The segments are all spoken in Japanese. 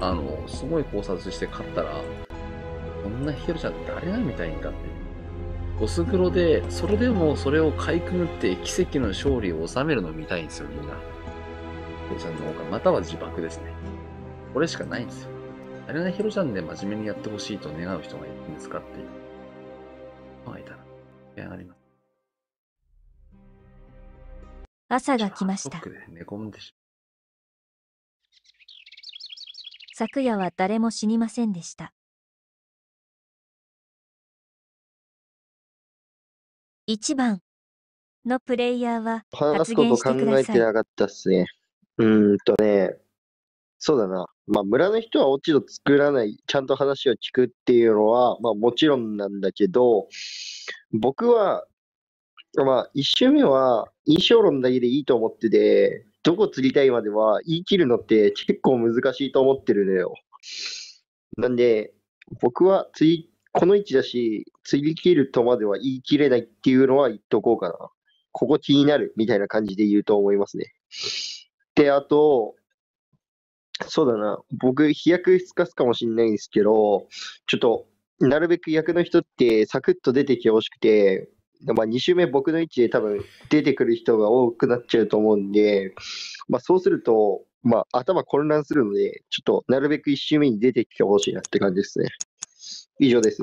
あの、すごい考察して勝ったら、こんなヒロルちゃん誰が見たいんかって。ゴス黒で、それでもそれをかいくぐって奇跡の勝利を収めるのを見たいんですよ、みんな。ヒカルちゃんの方が、または自爆ですね。これしかないんですよ。あれがヒロちゃんで真面目にやってほしいと願う人がいるんですかっていう。まあ、いたら、出上がります。朝が来ました。寝込んでし昨夜は誰も死にませんでした。1番のプレイヤーは発言してください。話すこと考えてなかったっすね。うんとね、そうだな。まあ、村の人は落ち度作らない、ちゃんと話を聞くっていうのは、まあ、もちろんなんだけど、僕は、まあ、1周目は印象論だけでいいと思ってて、どこ釣りたいまでは言い切るのって結構難しいと思ってるのよ。なんで、僕は釣り、この位置だし、釣り切るとまでは言い切れないっていうのは言っとこうかな。ここ気になるみたいな感じで言うと思いますね。で、あと、そうだな、僕、飛躍すかすかもしれないんですけど、ちょっと、なるべく役の人ってサクッと出てきてほしくて、まあ、2周目僕の位置で多分出てくる人が多くなっちゃうと思うんで、まあ、そうすると、まあ、頭混乱するので、ちょっとなるべく1周目に出てきてほしいなって感じですね。以上です。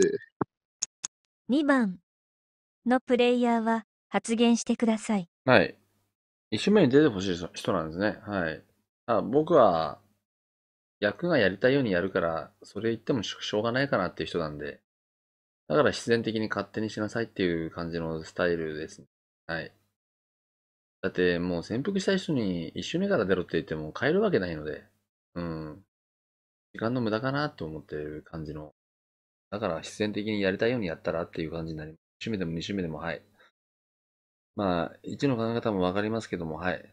2番のプレイヤーは発言してください。はい。1周目に出てほしい人なんですね。はい。あ僕は、役がやりたいようにやるから、それ言ってもしょうがないかなっていう人なんで、だから必然的に勝手にしなさいっていう感じのスタイルですね。はい。だってもう潜伏した人に一周目から出ろって言っても変えるわけないので、うん。時間の無駄かなって思ってる感じの。だから必然的にやりたいようにやったらっていう感じになります。一周目でも二周目でもはい。まあ、一の考え方もわかりますけども、はい。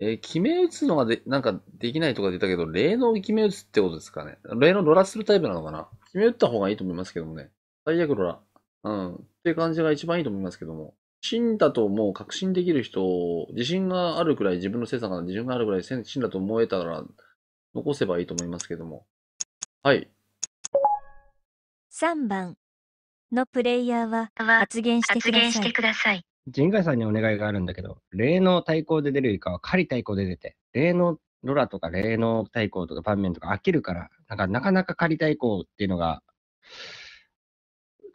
えー、決め打つのがで、なんかできないとか出たけど、霊能決め打つってことですかね。霊能ドラするタイプなのかな決め打った方がいいと思いますけどもね。最悪だ。うん。っていう感じが一番いいと思いますけども。真だともう確信できる人、自信があるくらい、自分の生産が自信があるくらい、真だと思えたら、残せばいいと思いますけども。はい。3番のプレイヤーは発言してください。人外さんにお願いがあるんだけど、霊能対抗で出るよりかは仮対抗で出て、霊能ロラとか霊能対抗とか盤面とか飽きるから、なんかなかなか仮対抗っていうのが、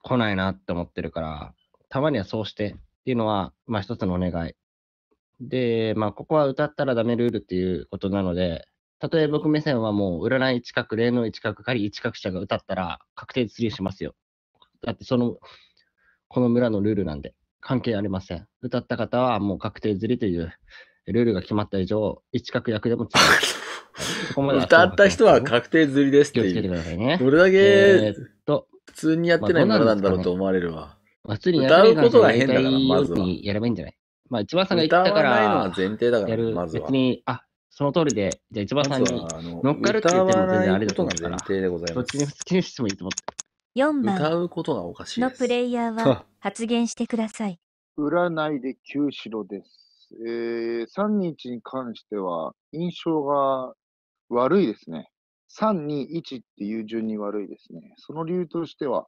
来ないなって思ってるから、たまにはそうしてっていうのは、まあ一つのお願い。で、まあここは歌ったらダメルールっていうことなので、たとえ僕目線はもう占い近く、霊能近く、仮一角者が歌ったら確定釣りしますよ。だってその、この村のルールなんで関係ありません。歌った方はもう確定釣りというルールが決まった以上、一角役でもここで歌った人は確定釣りですっていう。気をつけてくださいね。どれだけ、えー、っと、普通にやってないからなんだろうと思われるわ。まあ、普通に歌うことが変だから、まずは。やればいいんじゃないまあ、一番さんが言ったから、歌わないのは前提だから、まずは。別に、あ、その通りで、じゃあ一番さんに乗っかるって言っても全然あれだと思うから、前提でございます。どっちに好きにしてもいいと思って。4番歌うことがおかしいのプレイヤーは発言してください。占いで九四郎です。えー、3日に関しては印象が悪いですね。3、2、1っていう順に悪いですね。その理由としては、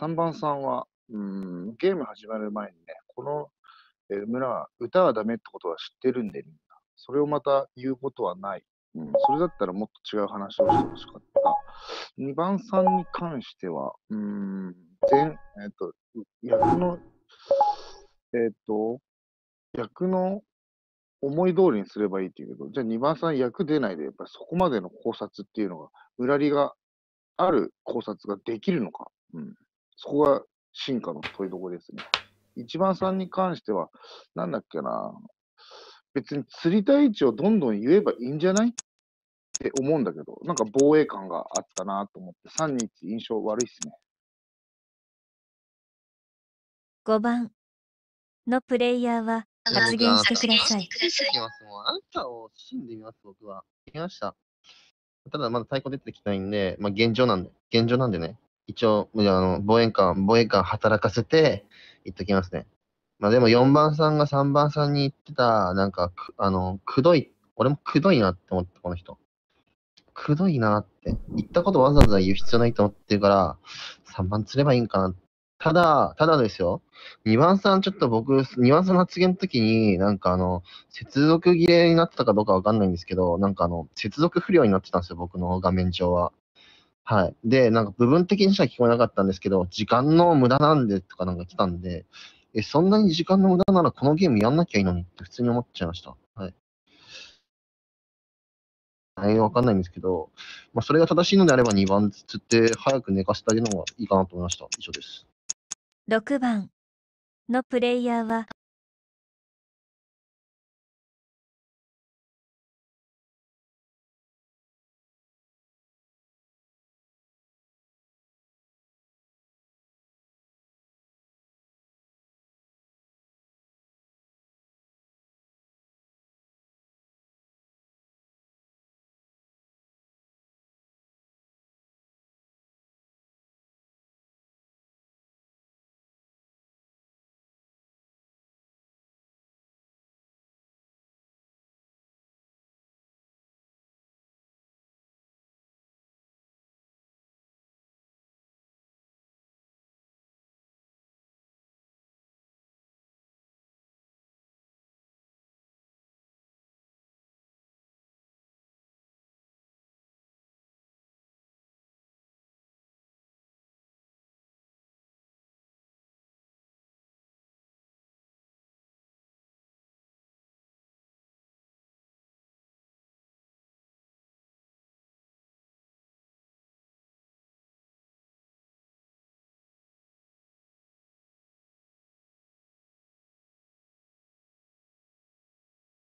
3番さんは、うん、ゲーム始まる前にね、この村は歌はダメってことは知ってるんで、みんな。それをまた言うことはない。うん、それだったらもっと違う話をしてほしかった。2番さんに関しては、うん、全、えっ、と、役の、えっ、と、役の思い通りにすればいいっていうけど、じゃあ2番さん役出ないで、やっぱりそこまでの考察っていうのが、裏りがある考察ができるのか。うん。そこが進化の問いどころですね。1番さんに関しては、なんだっけな、別に釣りたい位置をどんどん言えばいいんじゃないって思うんだけど、なんか防衛感があったなと思って、3日印象悪いっすね。5番のプレイヤーは発言してください。あんたを信じます、僕は。聞きました。ただ、まだ太鼓出てきないんで、まあ、現状なんで、現状なんでね、一応、あの防衛官、防衛官働かせて、言っときますね。まあ、でも、4番さんが3番さんに言ってた、なんか、あの、くどい、俺もくどいなって思った、この人。くどいなって。言ったことわざわざ言う必要ないと思ってるから、3番釣ればいいんかなっただ、ただですよ。2番さん、ちょっと僕、2番さんの発言の時に、なんかあの、接続切れになってたかどうかわかんないんですけど、なんかあの、接続不良になってたんですよ、僕の画面上は。はい。で、なんか部分的にしか聞こえなかったんですけど、時間の無駄なんでとかなんか来たんで、え、そんなに時間の無駄ならこのゲームやんなきゃいいのにって普通に思っちゃいました。はい。はい、わかんないんですけど、まあ、それが正しいのであれば2番つって早く寝かせてあげるのがいいかなと思いました。以上です。6番のプレイヤーは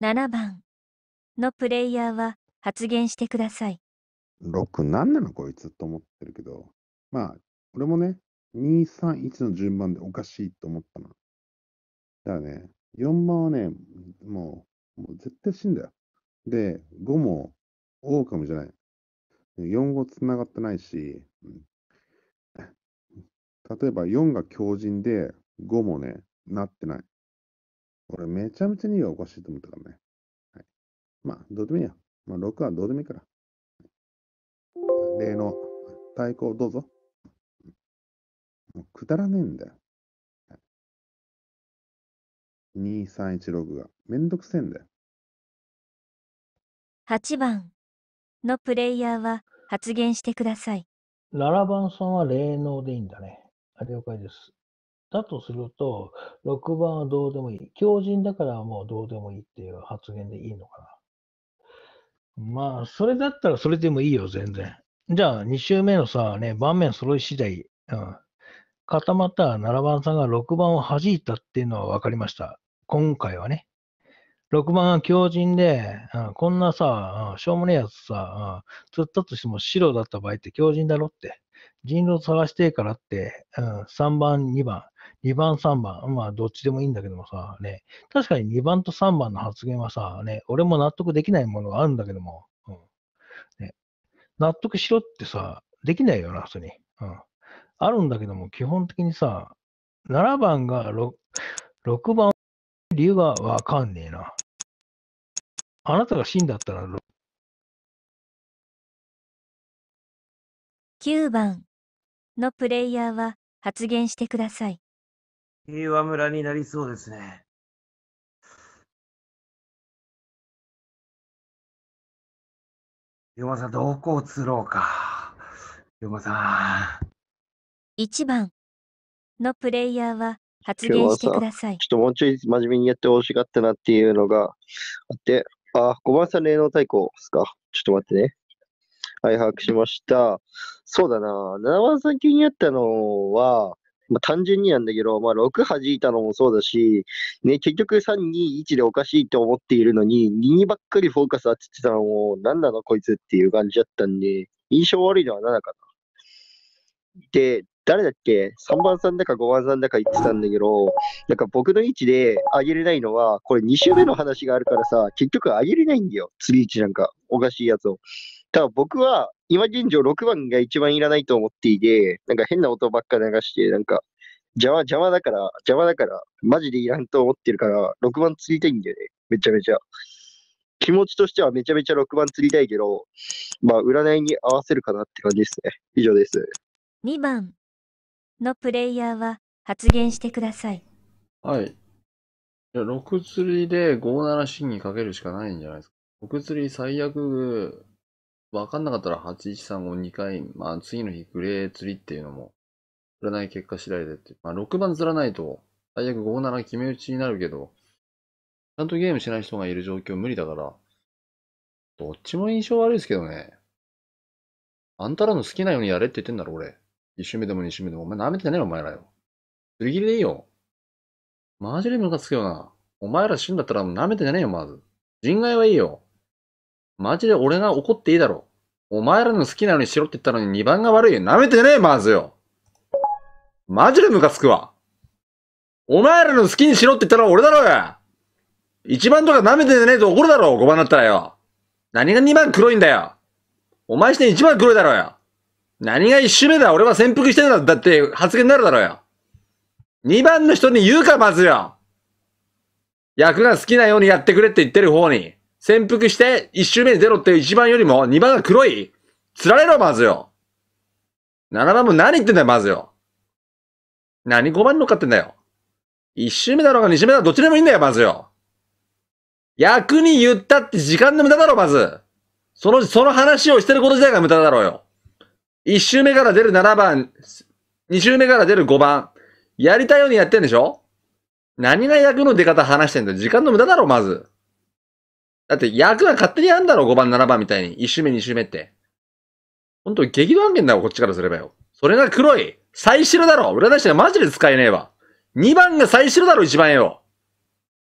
7番のプレイヤーは発言してください。6、何なのこいつと思ってるけど、まあ、俺もね、2、3、1の順番でおかしいと思ったの。だからね、4番はね、もう、もう絶対死んだよ。で、5も、オオカムじゃない。4、5繋がってないし、うん、例えば4が強靭で、5もね、なってない。これめちゃめちゃ2がおかしいと思ったからね。はい、まあ、どうでもいいや。まあ、6はどうでもいいから。例の対抗どうぞ。もうくだらねえんだよ。はい、2316がめんどくせえんだよ。8番のプレイヤーは発言してください。7番さんは霊能でいいんだね。了解です。だとすると、6番はどうでもいい。強人だからもうどうでもいいっていう発言でいいのかな。まあ、それだったらそれでもいいよ、全然。じゃあ、2周目のさ、ね、盤面揃い次第、うん、固まった7番さんが6番を弾いたっていうのは分かりました。今回はね。6番は強人で、うん、こんなさ、うん、しょうもねえやつさ、うん、釣ったとしても白だった場合って強人だろって。人狼探してからって、うん、3番、2番、2番、3番、まあ、どっちでもいいんだけどもさ、ね、確かに2番と3番の発言はさ、ね、俺も納得できないものがあるんだけども、うんね、納得しろってさ、できないよな、普通に。うん。あるんだけども、基本的にさ、7番が 6, 6番、理由がわかんねえな。あなたが死んだったら、9番のプレイヤーは発言してください。平和村になりそうですね。龍マさん、どこを釣ろうか。龍マさん。1番のプレイヤーは発言してください。ちょっともうちょい真面目にやってほしかったなっていうのがあって、あ、5番さん、霊能対抗ですか。ちょっと待ってね。はい、把握しました。そうだな。7番さん気になったのは、まあ、単純になんだけど、まあ、6弾いたのもそうだし、ね、結局321でおかしいと思っているのに、2にばっかりフォーカス当ててたのも、何なのこいつっていう感じだったんで、印象悪いのは7かな。で、誰だっけ ?3 番さんだか5番さんだか言ってたんだけど、なんか僕の位置で上げれないのは、これ2周目の話があるからさ、結局上げれないんだよ。釣り位置なんか、おかしいやつを。ただ僕は、今現状6番が一番いらないと思っていて、なんか変な音ばっか流して、なんか、邪魔、邪魔だから、邪魔だから、マジでいらんと思ってるから、6番釣りたいんだよね。めちゃめちゃ。気持ちとしてはめちゃめちゃ6番釣りたいけど、まあ、占いに合わせるかなって感じですね。以上です。2番のプレイヤーは発言してください。はい。いや、6釣りで5七芯にかけるしかないんじゃないですか。6釣り最悪、わかんなかったら813を2回、まあ次の日グレー釣りっていうのも、占い結果次第でって。まあ6番釣らないと、最悪57決め打ちになるけど、ちゃんとゲームしない人がいる状況無理だから、どっちも印象悪いですけどね。あんたらの好きなようにやれって言ってんだろ、俺。一周目でも二周目でも、お前舐めてねえよ、お前らよ。釣り切りでいいよ。マジでムカつくよな。お前ら死んだったら舐めてねえよ、まず。人外はいいよ。マジで俺が怒っていいだろ。お前らの好きなのにしろって言ったのに2番が悪いよ。舐めてねえ、まずよ。マジでムカつくわ。お前らの好きにしろって言ったのは俺だろよ。1番とか舐めてねえと怒るだろ5番だったらよ。何が2番黒いんだよ。お前して1番黒いだろよ。何が1周目だ、俺は潜伏してんだ、だって発言になるだろうよ。2番の人に言うか、まずよ。役が好きなようにやってくれって言ってる方に。潜伏して、1周目にゼロって1番よりも2番が黒い釣られろ、まずよ。7番も何言ってんだよ、まずよ。何5番に乗っかってんだよ。1周目だろうが2周目だろうがどっちでもいいんだよ、まずよ。役に言ったって時間の無駄だろ、まず。その、その話をしてること自体が無駄だろうよ。1周目から出る7番、2周目から出る5番。やりたいようにやってんでしょ何が役の出方話してんだよ。時間の無駄だろ、う、まず。だって役はが勝手にやんだろ、5番、7番みたいに。1周目、2周目って。ほんと激怒案件だろ、こっちからすればよ。それが黒い。最白だろ。占い師がマジで使えねえわ。2番が最白だろ、1番よ。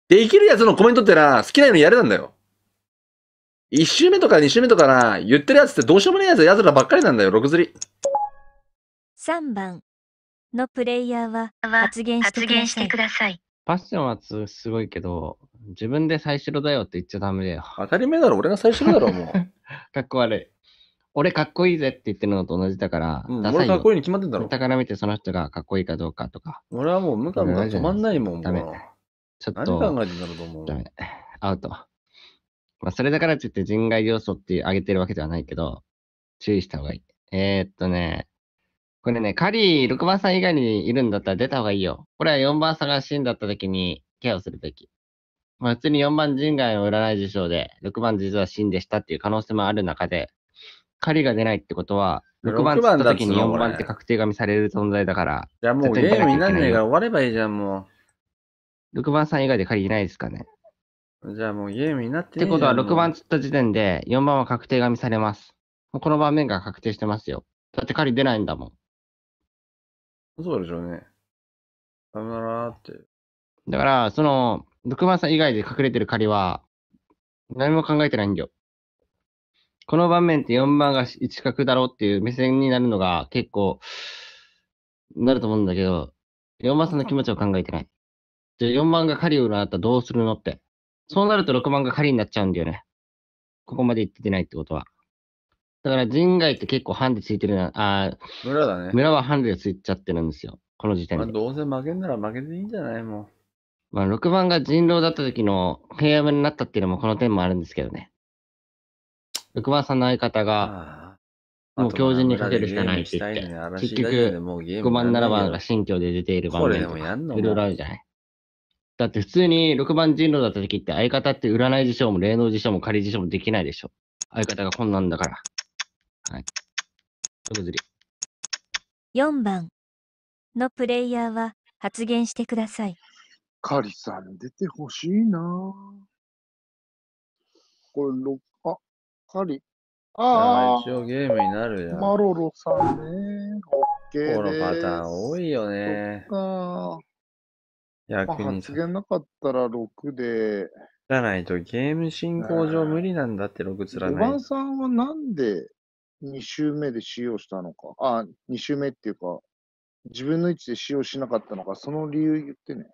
できるやつのコメントってな、好きなようにやれなんだよ。1周目とか2周目とかな、言ってるやつってどうしようもないやつ、やつらばっかりなんだよ、6釣り。3番のプレイヤーは発言してください。パッションはすごいけど、自分で最初だよって言っちゃダメだよ。当たり前だろ、俺が最初だろ、もう。かっこ悪い。俺かっこいいぜって言ってるのと同じだから、うん、ダサ俺いよかっこいいに決まってんだろ。だから見てその人がかっこいいかどうかとか、俺はもう、無駄ムカ止まんないもん、ダメちょっ何と、考えてんだろうと思う。ダメ。アウト。まあ、それだからといって人外要素って上げてるわけではないけど、注意した方がいい。えー、っとね、これね、カリー6番さん以外にいるんだったら出た方がいいよ。これは4番さんが死んだった時にケアをするべき。まあ、普通に4番人外の占い事象で、6番実は死んでしたっていう可能性もある中で、狩りが出ないってことは、6番つった時に4番って確定紙される存在だから。じゃあもうゲームになんねえから終わればいいじゃん、もう。6番さん以外で狩りいないですかね。じゃあもうゲームになってってことは6番つった時点で4番は確定紙されます。この場面が確定してますよ。だって狩り出ないんだもん。そうでしょうね。メだなーって。だから、その、毒丸さん以外で隠れてる仮は、何も考えてないんだよ。この場面って4番が1角だろうっていう目線になるのが結構、なると思うんだけど、4番さんの気持ちを考えてない。じゃあ4番が狩りを占ったらどうするのって。そうなると6番が狩りになっちゃうんだよね。ここまで行っててないってことは。だから人外って結構ハンデついてるな、あ村だね。村はハンデがついちゃってるんですよ。この時点で。まあ、どうせ負けんなら負けていいんじゃないもう。まあ、6番が人狼だった時の平和になったっていうのもこの点もあるんですけどね。6番さんの相方が、もう強靭にかけるしかないって言って、結局、5番、7番が新居で出ている場面とか、いろいろあるじゃない。だって普通に6番人狼だった時って相方って占い辞書も霊能辞書も仮辞書もできないでしょ。相方がこんなんだから。はい。横ずり。4番のプレイヤーは発言してください。カリさん出てほしいなこれ、ろあ、カリ。ああ。一応ゲームになるやん。マロロさんね。オッケーこのパターン多いよね。そっか。逆に、発言なかったら6で。じゃないとゲーム進行上無理なんだって6つらない。5番さんはなんで2周目で使用したのか。あ、2周目っていうか、自分の位置で使用しなかったのか、その理由言ってね。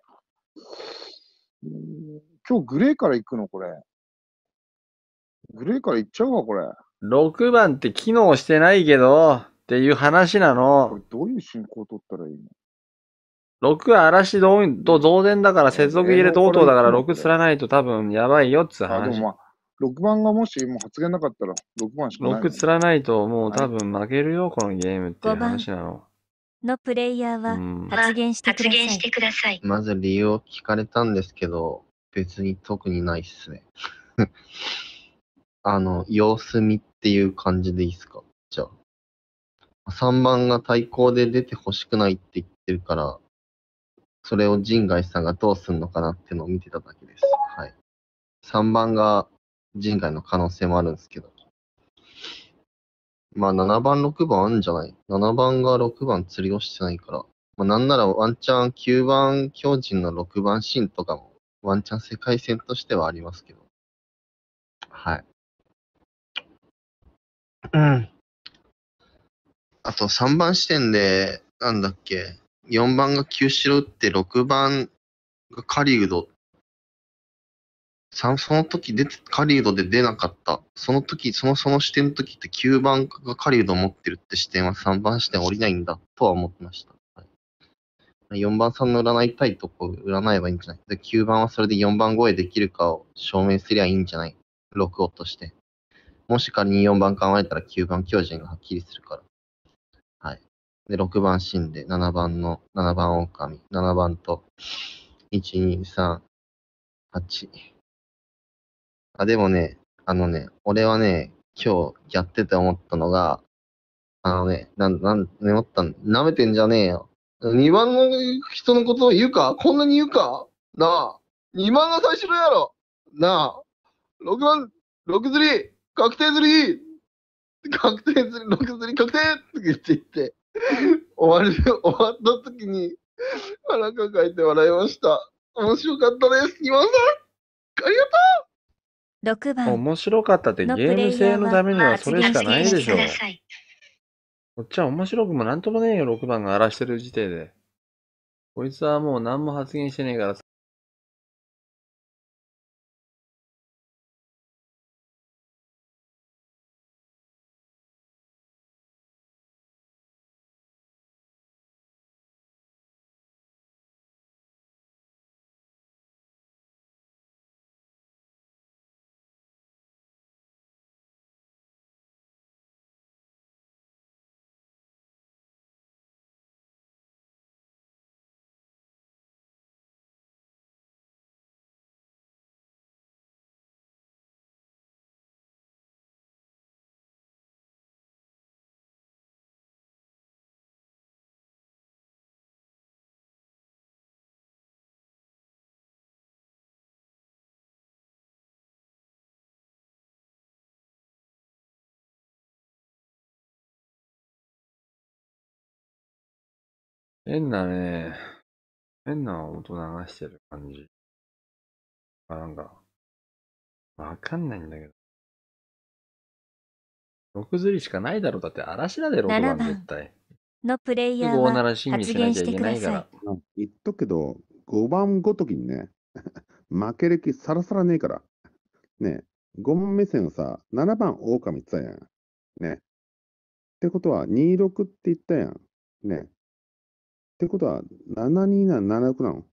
今日グレーから行くのこれ。グレーから行っちゃうか、これ。6番って機能してないけど、っていう話なの。これどういう進行を取ったらいいの ?6 は嵐と増電だから接続入れと等々だから6釣らないと多分やばいよっつ話。あでもまあ6番がもしもう発言なかったら6番しかない、ね。6釣らないともう多分負けるよ、このゲームっていう話なの。のプレイヤーは発言してください。ださい。まず理由を聞かれたんですけど、別に特にないっすね。あの、様子見っていう感じでいいっすかじゃあ。3番が対抗で出てほしくないって言ってるから、それを陣外さんがどうすんのかなってのを見てただけです。はい。3番が陣外の可能性もあるんですけど、まあ7番、6番あるんじゃない ?7 番が6番釣りをしてないから。まあなんならワンチャン9番巨人の6番シーンとかもワンチャン世界戦としてはありますけど。はい。うん。あと3番視点で、なんだっけ、4番が球白打って6番がカリウドその時出て、カリウドで出なかった。その時、その、その視点の時って9番がカリウド持ってるって視点は3番視点降りないんだとは思ってました。4番さんの占いたいとこ占えばいいんじゃないで ?9 番はそれで4番超えできるかを証明すりゃいいんじゃないを落として。もし仮に4番考えたら9番巨人がはっきりするから。はい。で、6番んで、7番の、7番狼、7番と、1、2、3、8。あ、でもね、あのね、俺はね、今日やってて思ったのが、あのね、なん、なん、ね、思った舐めてんじゃねえよ。2番の人のことを言うかこんなに言うかなあ。2番が最初のやろなあ。6番、6釣り確定釣り確定釣り、6釣り確定って言って言って、終わり、終わった時に腹抱えて笑いました。面白かったです。2番さんありがとう6番。面白かったってゲーム性のためにはそれしかないでしょう。こっちは面白くもなんともねえよ、6番が荒らしてる時点で。こいつはもう何も発言してねえから変なね、変な音流してる感じ。あ、なんか、わかんないんだけど。6釣りしかないだろう。だって、嵐だで6番絶対。のプレイヤーは発言してください。から。言っとくけど、5番ごときにね、負ける気さらさらねえから。ねえ、5番目線はさ、7番狼って言ったやん。ねえ。ってことは、26って言ったやん。ねえ。ってことは、7-2なら ?7-6 なの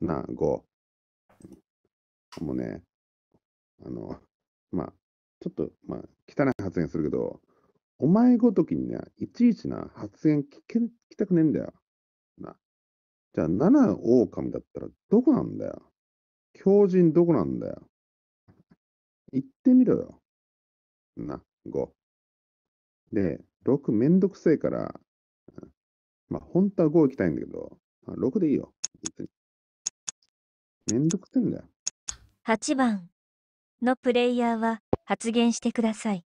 な、5。もうね、あの、まあ、ちょっと、まあ、汚い発言するけど、お前ごときにね、いちいちな発言聞け、聞きたくねえんだよ。な。じゃあ、7狼だったらどこなんだよ。狂人どこなんだよ。言ってみろよ。な、5。で、6めんどくせえから、まあ、本当は5行きたいんだけど、まあ、6でいいよ。めんどくせえんだよ。8番のプレイヤーは発言してください。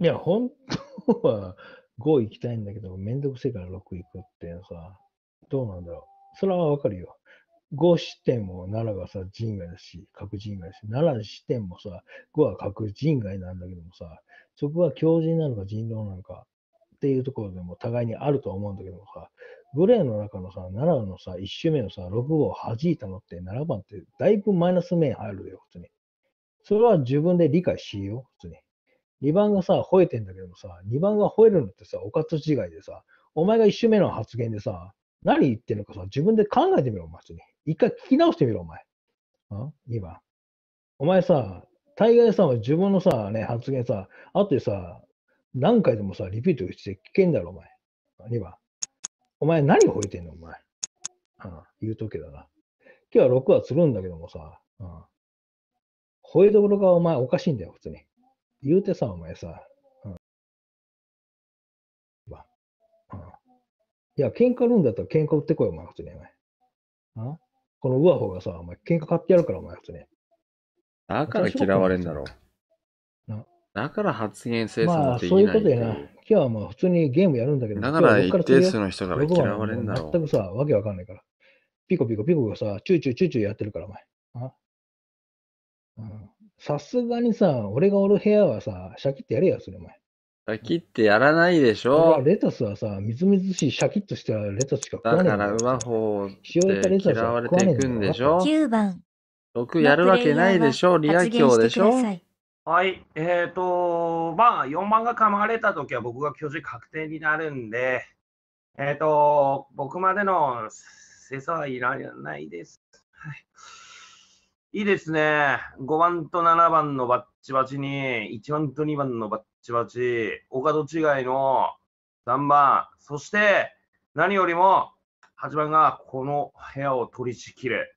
いや、本当は5行きたいんだけど、めんどくせえから6行くってさ、どうなんだろう。それはわかるよ。5視点も7がさ、人外だし、核人外だし、7視点もさ、5は核人外なんだけどもさ、そこは強靭なのか人狼なのかっていうところでも互いにあるとは思うんだけどさ、グレーの中のさ、7のさ、1周目のさ、6号を弾いたのって7番ってだいぶマイナス面あるよ、普通に。それは自分で理解しよう、普通に。2番がさ、吠えてんだけどもさ、2番が吠えるのってさ、おかつ違いでさ、お前が1周目の発言でさ、何言ってるのかさ、自分で考えてみろ、お前。一回聞き直してみろ、お前。あ ?2 番。お前さ、大概さ、自分のさ、ね、発言さ、あでさ、何回でもさ、リピートして聞けんだろ、お前。2番。お前何吠えてんの、お前。うん、言うとけだな。今日は6話するんだけどもさ、うん、吠えどころがお前おかしいんだよ、普通に。言うてさ、お前さ、うん。いや、喧嘩売るんだったら喧嘩売ってこい、お前、普通に、お前。あこのウワホがさ、お前、喧嘩買ってやるから、お前、普通に。だから嫌われんだろう。だから発言性査もでまあ、そういうことやな。今日はまあ普通にゲームやるんだけど。だから一定数の人から嫌われんだろう。全くさ、わけわかんないから。ピコピコピコがさ、チューチューチューチューやってるから、お前。さすがにさ、俺がおる部屋はさ、シャキッてやれや、それ、お前。シャキッてやらないでしょ。レタスはさ、みずみずしいシャキッとしたレタスしか食わないだ。から、うまほう嫌われていくんでしょ。9番。6やるわけないでしょう、リア強でしょはい、えっ、ー、と、まあ、4番が噛まれたときは僕が巨人確定になるんで、えっ、ー、と、僕までの精査はいらないです。はい、いいですね。5番と7番のバッチバチに、1番と2番のバッチバチ、お門違いの3番、そして何よりも8番がこの部屋を取り仕切る。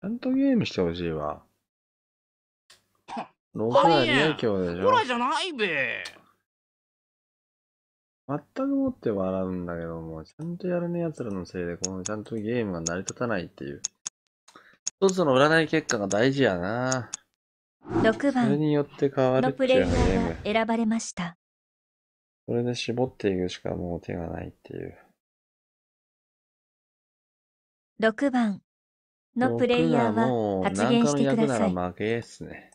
ちゃんとゲームしてほしいわ。ロープライ今日でしょ。ほらじゃないべ。全くもって笑うんだけども、ちゃんとやるね奴らのせいで、このちゃんとゲームが成り立たないっていう。一つの占い結果が大事やな。6番。それによって変わるっていうゲーム。選ばれました。それで絞っていくしかもう手がないっていう。6番。のプレイヤーは発言してください。もなら負けすね。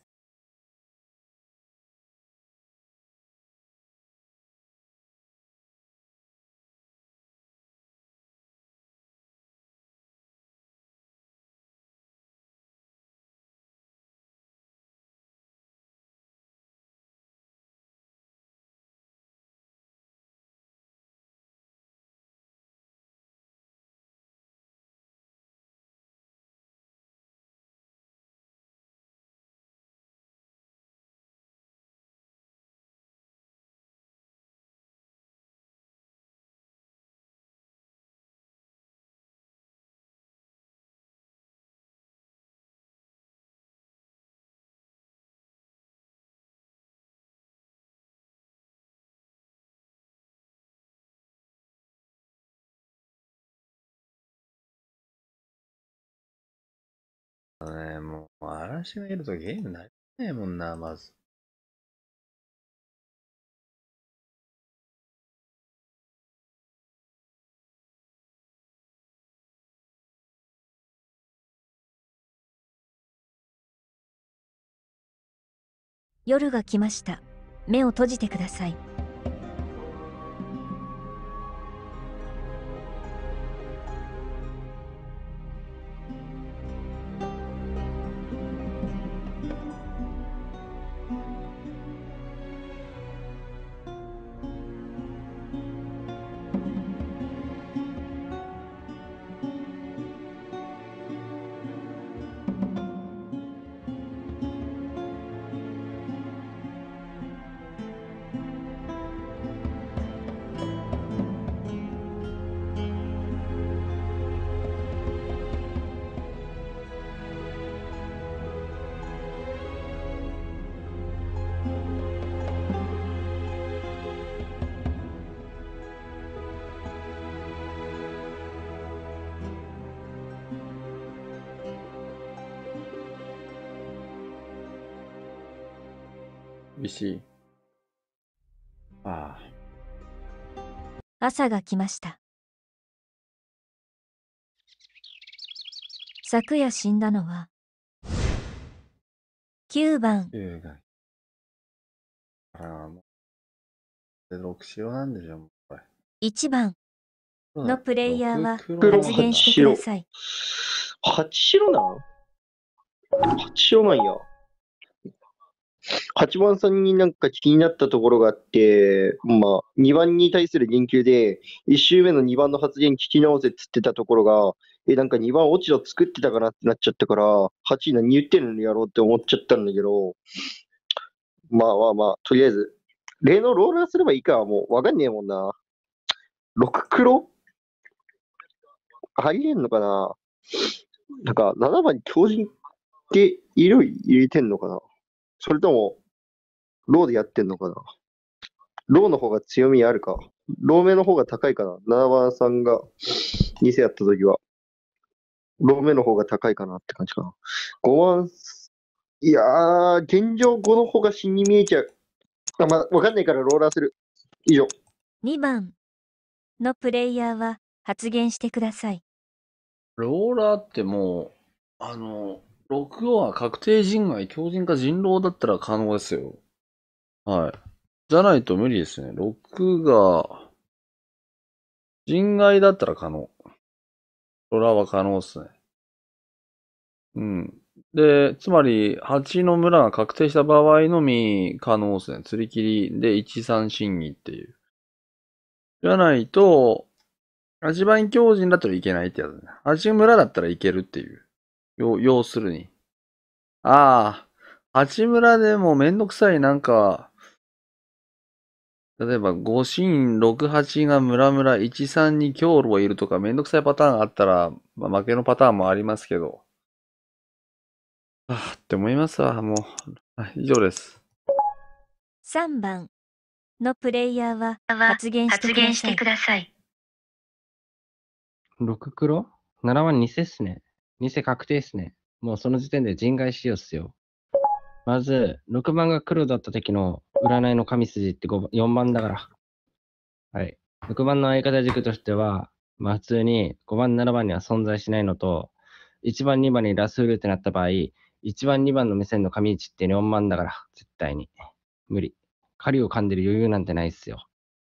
もう嵐がいるとゲームなりないもんな、まず。夜が来ました。目を閉じてください。石井。ああ。朝が来ました。昨夜死んだのは、9番。9番。1番のプレイヤーは発言してください。8白なん ?8 白なんや。8番さんになんか気になったところがあって、まあ、2番に対する言及で、1周目の2番の発言聞き直せっつってたところが、え、なんか2番落ち度作ってたかなってなっちゃったから、8位何言ってるのやろうって思っちゃったんだけど、まあまあまあ、とりあえず、例のローラーすればいいか、はもうわかんねえもんな。6黒入れんのかななんか7番に強靭って色入れてんのかなそれとも、ローでやってんのかなローの方が強みあるかロー目の方が高いかな ?7 番さんが2世やった時は。ロー目の方が高いかなって感じかな。5番、いやー、現状5の方が死に見えちゃう。あまあ、わかんないからローラーする。以上。2番のプレイヤーは発言してください。ローラーってもう、あの、6は確定人外、強人化人狼だったら可能ですよ。はい。じゃないと無理ですね。6が、人外だったら可能。それは可能ですね。うん。で、つまり、8の村が確定した場合のみ可能ですね。釣り切りで1、3、審議っていう。じゃないと、8番強人だったらいけないってやつね。8村だったらいけるっていう。よ、要するに。ああ、八村でもめんどくさいなんか、例えば五神六八が村村一三に強路いるとかめんどくさいパターンあったら、まあ、負けのパターンもありますけど。ああって思いますわ、もう。以上です。3番のプレイヤーは発言してください。6黒 ?7 は偽っすね。店確定っすね。もうその時点で人外しようっすよ。まず、6番が黒だった時の占いの神筋って番4番だから。はい。6番の相方軸としては、まあ普通に5番、7番には存在しないのと、1番、2番にラスフルってなった場合、1番、2番の目線の神位置って4番だから、絶対に。無理。狩りを噛んでる余裕なんてないっすよ。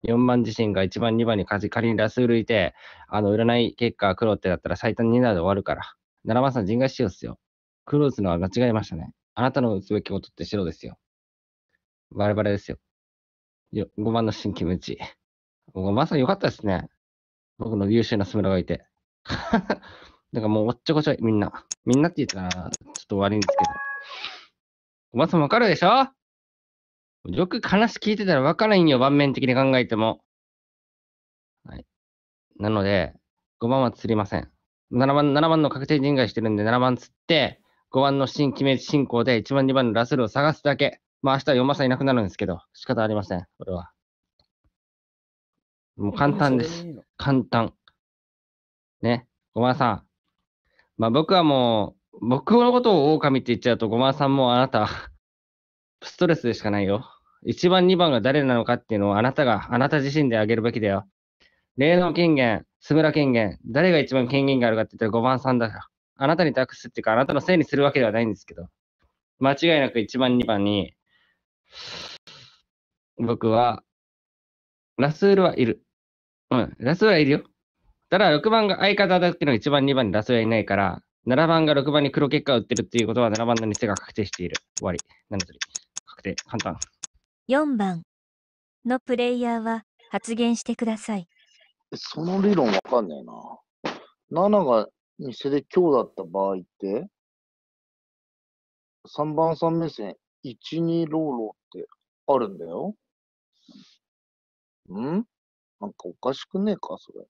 4番自身が1番、2番に仮にラスフルいて、あの、占い結果黒ってだったら最短2段で終わるから。七番さん人外ようっすよ。クローズのは間違えましたね。あなたの打つべきことって白ですよ。バレバレですよ。よ5番の新規無知。5番さんよかったですね。僕の優秀なスムラがいて。なんかもうおっちょこちょい、みんな。みんなって言ったら、ちょっと悪いんですけど。5番さんわかるでしょよく話聞いてたらわからんよ、盤面的に考えても。はい。なので、5番は釣りません。7番、7番の確定人外してるんで、7番釣って、5番の新、決め進行で、1番、2番のラスルを探すだけ。まあ、明日は4番さんいなくなるんですけど、仕方ありません、これは。もう簡単です。簡単。ね、5番さん。まあ、僕はもう、僕のことを狼って言っちゃうと、5番さんもあなた、ストレスでしかないよ。1番、2番が誰なのかっていうのをあなたが、あなた自身であげるべきだよ。例の権限、スムラ権限。誰が一番権限があるかって言ったら5番さんだから。あなたに託すっていうか、あなたのせいにするわけではないんですけど、間違いなく1番、2番に、僕は、ラスールはいる。うん、ラスールはいるよ。ただ、6番が相方だっていうのが1番、2番にラスールはいないから、7番が6番に黒結果を打ってるっていうことは7番の店が確定している。終わり。何それ確定。簡単。4番のプレイヤーは発言してください。その理論わかんねえな。7が偽で今日だった場合って、3番3目線、1、2ローローってあるんだよ。んなんかおかしくねえか、それ。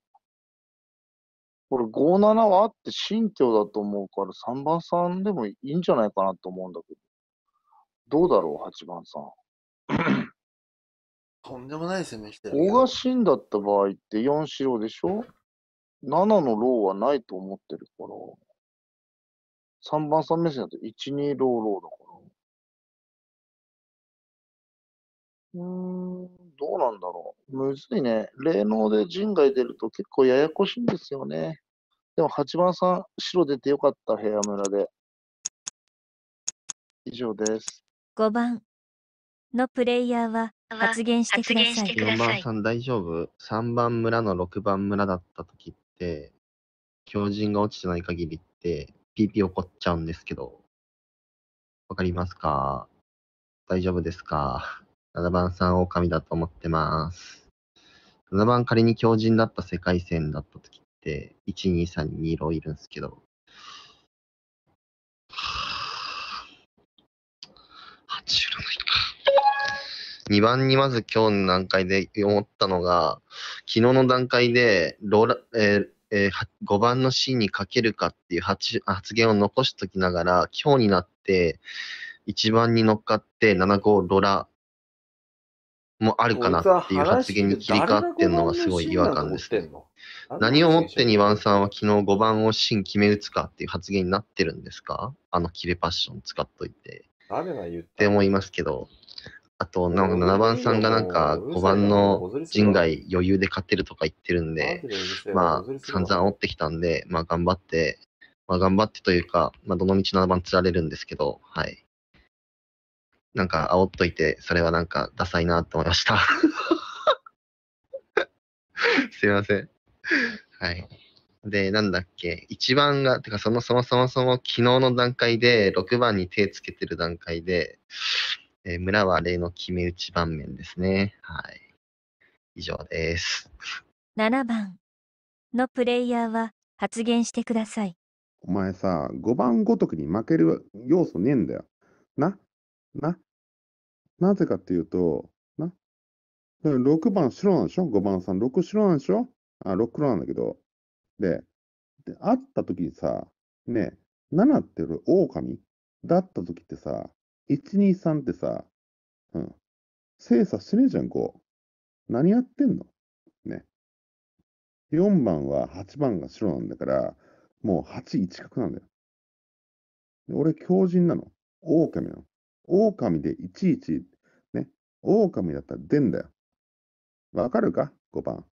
これ57はあって新居だと思うから3番さんでもいいんじゃないかなと思うんだけど。どうだろう、8番さん。とんでもない攻めしてる。が死んだった場合って4白でしょ ?7 のローはないと思ってるから。3番3目線だと1、2ローローだから。うーん、どうなんだろう。むずいね。霊能で陣外出ると結構ややこしいんですよね。でも8番さん、白出てよかった、部屋村で。以上です。5番、のプレイヤーは発言してください。4番さん大丈夫 ?3 番村の6番村だった時って、狂人が落ちてない限りって、ピーピー怒っちゃうんですけど、わかりますか大丈夫ですか ?7 番さん狼だと思ってます。7番仮に狂人だった世界線だった時って、1、2、3、2色いるんですけど、8色ないか。2番にまず今日の段階で思ったのが、昨日の段階でロラ、えーえー、5番のシーンにかけるかっていう発言を残しときながら、今日になって1番に乗っかって7号ロラもあるかなっていう発言に切り替わってるのがすごい違和感です、ね。何をもって2番さんは昨日5番をシーン決め打つかっていう発言になってるんですかあのキレパッション使っといて。誰が言って思いますけど。あと、7番さんがなんか5番の陣外余裕で勝てるとか言ってるんで、まあ散々煽ってきたんで、まあ頑張って、まあ頑張ってというか、まあどの道7番釣られるんですけど、はい。なんか煽っといて、それはなんかダサいなと思いました すいません。はい。で、なんだっけ、1番が、てかそもそもそもそも昨日の段階で6番に手つけてる段階で、えー、村は例の決め打ち盤面ですね。はい。以上です。7番のプレイヤーは発言してください。お前さ、5番ごとくに負ける要素ねえんだよ。な、な、なぜかっていうと、な、6番白なんでしょ ?5 番さん、6白なんでしょあ、6黒なんだけど。で、で会った時にさ、ね、7って俺、狼だった時ってさ、123ってさ、うん、精査してねえじゃん、5。何やってんのね。4番は8番が白なんだから、もう8、1角なんだよ。俺、狂人なの。狼なの。狼で1一、ね。狼だったら出んだよ。わかるか ?5 番。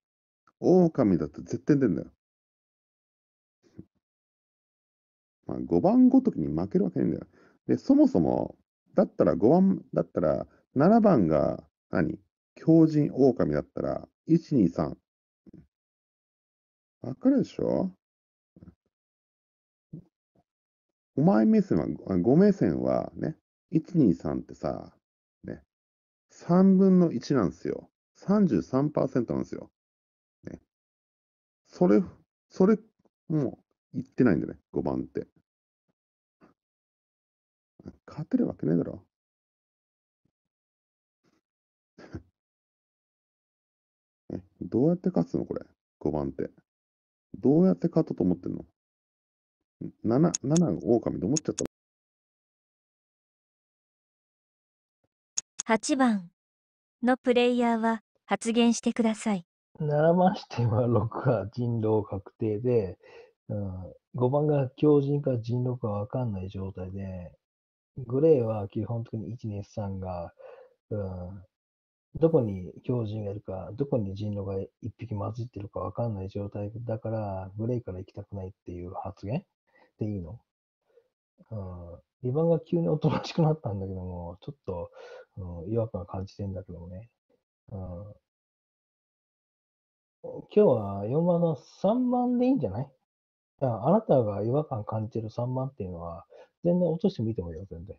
狼だったら絶対出んだよ。まあ、5番ごときに負けるわけねえんだよ。で、そもそも、だったら5番、だったら7番が何狂人狼だったら、1、2、3。わかるでしょ ?5 枚目線は、5目線はね、1、2、3ってさ、ね、3分の1なんですよ。33%なんですよ。ね。それ、それ、もう、言ってないんだね、5番って。勝てるわけないだろ。え、どうやって勝つのこれ。5番って。どうやって勝とうと思ってんの ?7、七が狼と思っちゃった。8番のプレイヤーは発言してください。7ましては6は人狼確定で、うん、5番が狂人か人狼か分かんない状態で、グレーは基本的に1、2、3が、うん、どこに狂人がいるか、どこに人狼が1匹混じってるか分かんない状態だから、グレーから行きたくないっていう発言でいいの。うん、リバンが急におとなしくなったんだけども、ちょっと、うん、違和感感じてんだけどもね。うん、今日は4番の3番でいいんじゃないあなたが違和感感じてる3番っていうのは、全然落としてもいいと思うよ、全然。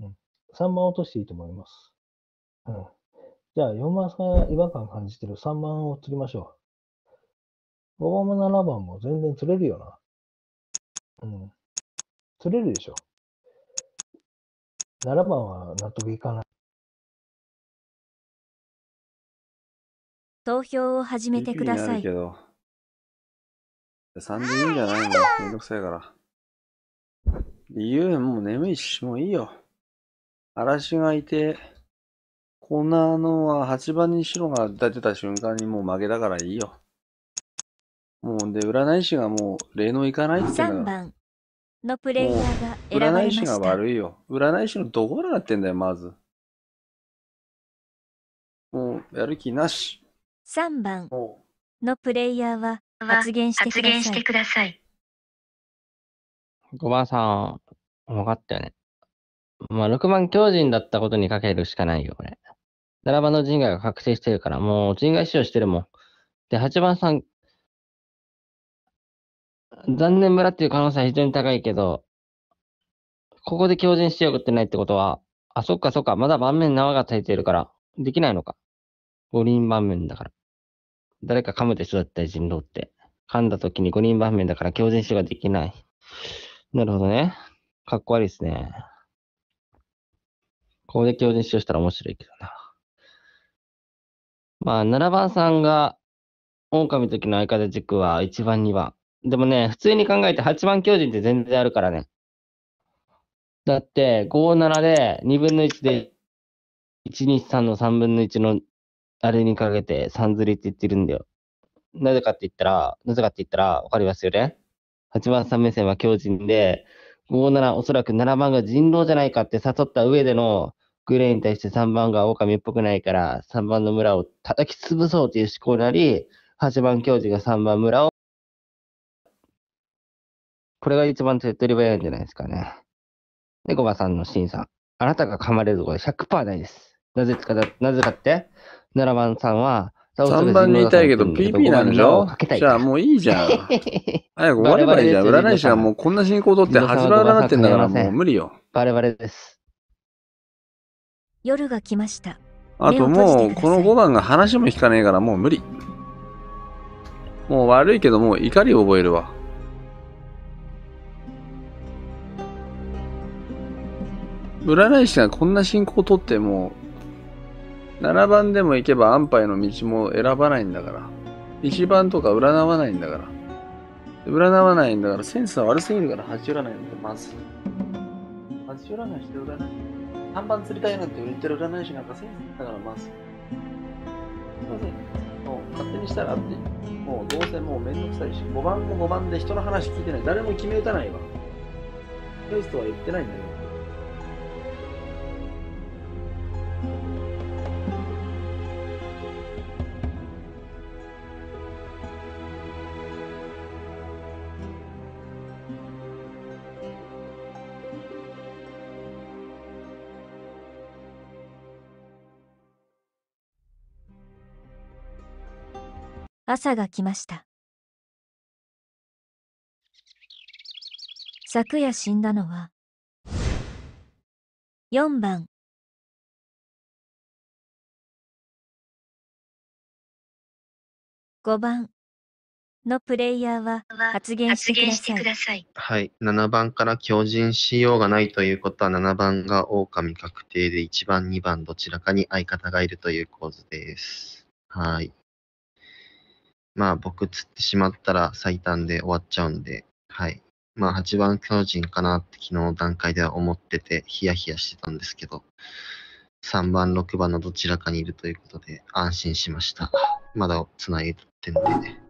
うん。3万落としていいと思います。うん。じゃあ、4万が違和感感じてる3万を釣りましょう。5番も7番も全然釣れるよな。うん。釣れるでしょ。7番は納得いかない。投票を始めてください。3でじゃないのめんどくさいから。理由、もう眠いし、もういいよ。嵐がいて、こんなのは8番に白が出てた瞬間にもう負けだからいいよ。もうで、占い師がもう霊能いかないって言番だよ。のプレイヤーが占い師が悪いよ。占い師のどこ狙ってんだよ、まず。もう、やる気なし。3番のプレイヤーは発言してください。5番さん、分かったよね。まあ、6番強人だったことにかけるしかないよ、これ。7番の人外が覚醒してるから、もう人外使用してるもん。で、8番さん、残念村っていう可能性は非常に高いけど、ここで強人してよくってないってことは、あ、そっかそっか、まだ盤面縄が足りてるから、できないのか。五輪盤面だから。誰か噛むでしょだったり人狼って。噛んだ時に五輪盤面だから強人使用ができない。なるほどね。かっこ悪いですね。これで強靭使用したら面白いけどな。まあ、7番さんが、狼時の相方軸は1番、2番。でもね、普通に考えて8番強靭って全然あるからね。だって、5、7で2分の1で、1、2、3の3分の1のあれにかけて3ずりって言ってるんだよ。なぜかって言ったら、なぜかって言ったら、わかりますよね8番さん目線は強靭で、57、おそらく7番が人狼じゃないかって誘った上でのグレーに対して3番が狼っぽくないから、3番の村を叩き潰そうという思考になり、8番教授が3番村を、これが一番手っ取り早いんじゃないですかね。猫5さんの審査。あなたが噛まれるところ100%ないです。なぜかなぜかって、7番さんは、3番にいたいけど、PP なんでしょじゃあもういいじゃん。早く終わればいいじゃん。占い師はもうこんな進行取って始まらなってんだからもう無理よ。バレバレです。夜が来ました。あともう、この5番が話も聞かねえからもう無理。もう悪いけど、もう怒りを覚えるわ。占い師がこんな進行を取ってもう7番でも行けば安牌の道も選ばないんだから。1番とか占わないんだから。占わないんだから、センスは悪すぎるから、8占いなんてまず。らないして占い。3番釣りたいなんて言ってる占い師なんかセンスだからまず。すいません。もう勝手にしたらって。もうどうせもうめんどくさいし、5番も5番で人の話聞いてない。誰も決め打たないわ。チョイスとは言ってないんだよ。朝が来ました昨夜死んだのは4番5番のプレイヤーは発言してください。はい。7番から強靭しようがないということは、7番が狼確定で、1番、2番どちらかに相方がいるという構図です。はい。まあ僕釣ってしまったら最短で終わっちゃうんで、はい。まあ8番巨人かなって昨日の段階では思っててヒヤヒヤしてたんですけど、3番、6番のどちらかにいるということで安心しました。まだ繋いでてんでね。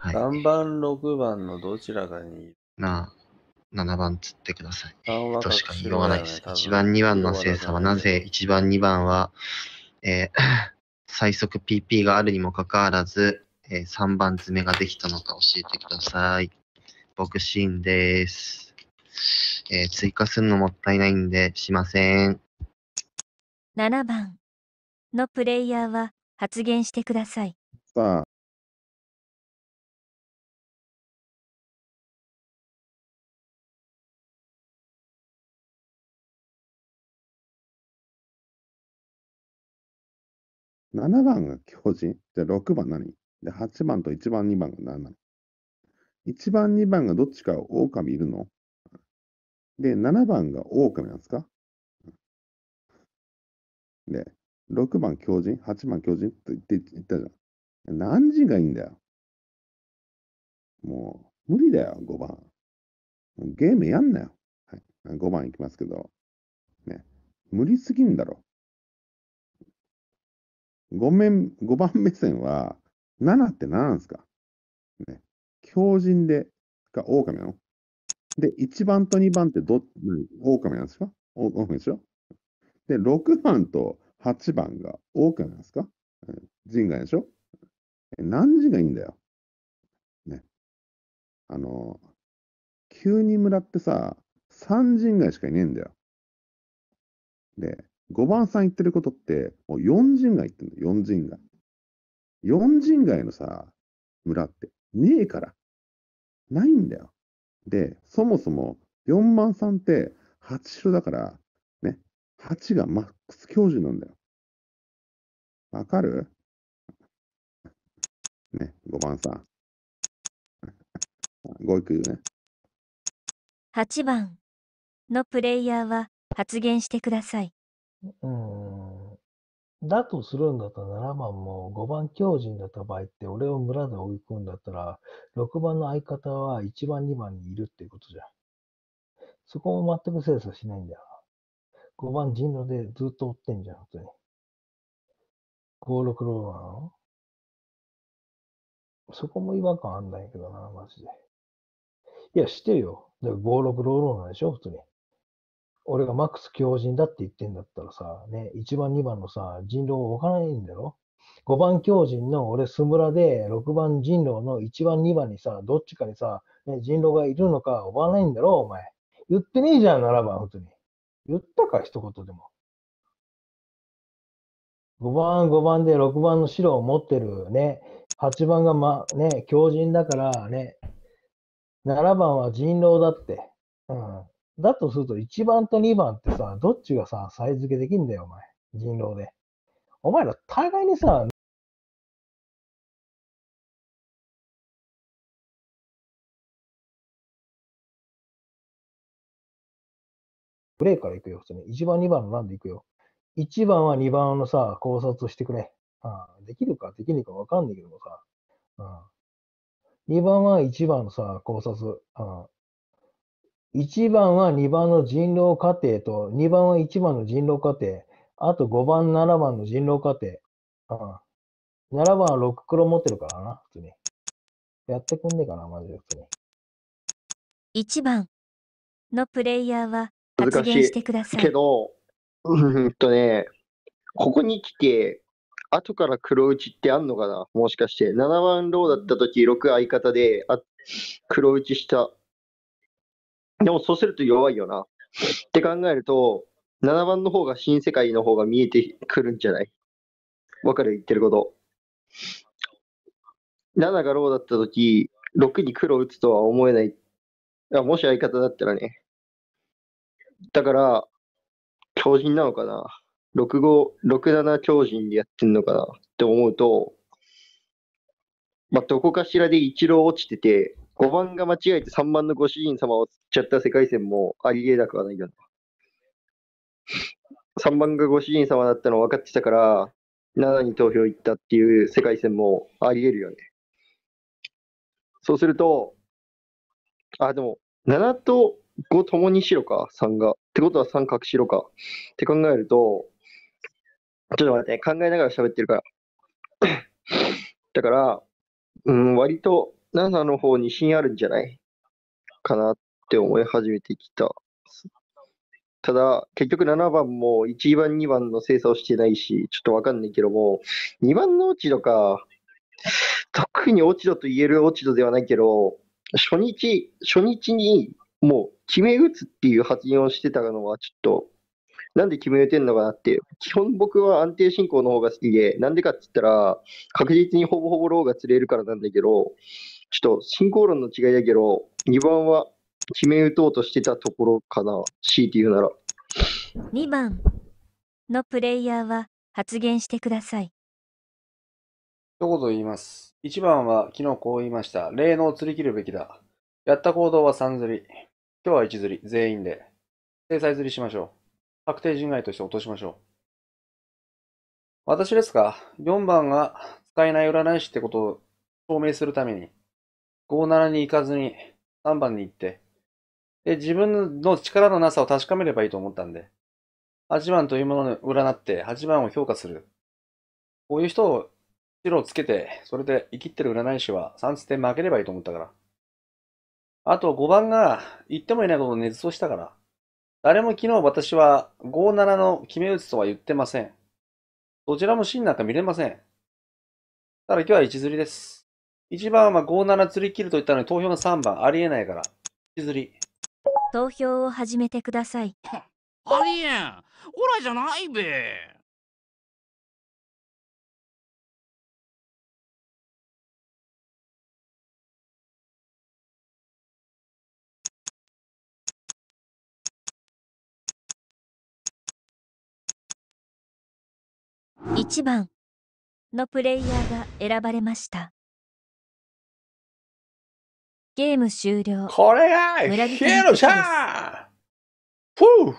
はい、3番、6番のどちらかにいるなあ、7番釣ってください。としか言わないです。1番、2番の精査はなぜ1番、2番は、えー、最速 PP があるにもかかわらず、えー、3番詰めができたのか教えてください。僕、シーンです。えー、追加するのもったいないんで、しません。7番のプレイヤーは発言してください。さあ。7番が巨人じゃあ6番何で、8番と1番、2番が何なの ?1 番、2番がどっちか狼いるので、7番が狼なんですかで、6番狂人、8番狂人と言って言ったじゃん。何人がいいんだよ。もう、無理だよ、5番。ゲームやんなよ。はい、5番いきますけど。ね、無理すぎんだろ。ごめん、5番目線は、7って何なんですかね。強人で、が狼なので、1番と2番ってど、狼なんですか狼でしょで、6番と8番が狼なんですか人外でしょ何人がいいんだよ。ね。あの、急に村ってさ、3人外しかいねえんだよ。で、5番さん言ってることって、もう4人外言ってんだよ、4人外。4人街のさ、村ってねえから。ないんだよ。で、そもそも4万3って8種だから、ね、8がマックス教授なんだよ。わかるね、5番さん。ごいくね。8番のプレイヤーは発言してください。うんだとするんだったら7番も5番強靭だった場合って俺を村で追い込んだったら6番の相方は1番2番にいるっていうことじゃん。そこも全く精査しないんだよな。5番人狼でずっと追ってんじゃん、本当に。5、6、6番なのそこも違和感あんないけどな、マジで。いや、してよ。だから5、6、6、6なんでしょ、普通に。俺がマックス強人だって言ってんだったらさ、ね、1番、2番のさ、人狼分からないんだろ ?5 番強人の俺、スムラで、6番人狼の1番、2番にさ、どっちかにさ、ね、人狼がいるのか分からないんだろお前。言ってねえじゃん、7番、本当に。言ったか、一言でも。5番、5番で6番の白を持ってるね、8番がま、ね、強人だからね、7番は人狼だって。うん。だとすると1番と2番ってさ、どっちがさ、サイズ付けできんだよ、お前。人狼で。お前ら互いにさ、プレイから行くよ、普通に。1番、2番のランで行くよ。1番は2番のさ、考察してくれ。ああできるかできないか分かんないけどさ。ああ2番は1番のさ、考察。ああ1番は2番の人狼過程と、2番は1番の人狼過程、あと5番、7番の人狼過程。うん。7番は6黒持ってるからな、普通に。やってくんねえかな、マジで普通に。1番のプレイヤーは発言してください。けど、うんとね、ここに来て、後から黒打ちってあんのかなもしかして。7番ローだった時、6相方で、あ黒打ちしたでもそうすると弱いよな。って考えると、7番の方が新世界の方が見えてくるんじゃないわかる言ってること。7がローだった時、6に黒打つとは思えない。あもし相方だったらね。だから、強靭なのかな。65、67強靭でやってんのかなって思うと、まあ、どこかしらで一郎落ちてて、5番が間違えて3番のご主人様を釣っちゃった世界線もありえなくはないよな。3番がご主人様だったの分かってたから、7に投票行ったっていう世界線もありえるよね。そうすると、あ、でも、7と5ともに白か、3が。ってことは3角白か。って考えると、ちょっと待って、考えながら喋ってるから。だから、うん、割と7の方に品あるんじゃないかなって思い始めてきた。ただ、結局7番も1番、2番の精査をしてないし、ちょっとわかんないけども、2番の落ち度か、特に落ち度と言える落ち度ではないけど、初日、初日にもう決め打つっていう発言をしてたのは、ちょっと、なんで決め打てんのかなって、基本僕は安定進行の方が好きで、なんでかって言ったら、確実にほぼほぼローが釣れるからなんだけど、ちょっと進行論の違いやけど、2番は決め打とうとしてたところかな、強いて言うなら。2番のプレイヤーは発言してください。一言言います。1番は昨日こう言いました。霊能を釣り切るべきだ。やった行動は3釣り。今日は1釣り、全員で。制裁釣りしましょう。確定人外として落としましょう。私ですか ?4 番が使えない占い師ってことを証明するために5-7に行かずに3番に行って、で、自分の力のなさを確かめればいいと思ったんで、8番というものを占って8番を評価する。こういう人を白をつけて、それで生きってる占い師は3つで負ければいいと思ったから。あと5番が言ってもいないことを捏造したから。誰も昨日私は57の決め打つとは言ってません。どちらもシーンなんか見れません。ただ今日は一釣りです。1番はまあ57釣り切ると言ったのに投票の3番ありえないから。釣り。投票を始めてください。ありえん。オラじゃないべ。1番のプレイヤーが選ばれました。ゲーム終了。これがヒーローじャーフぅ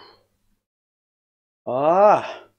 ああ。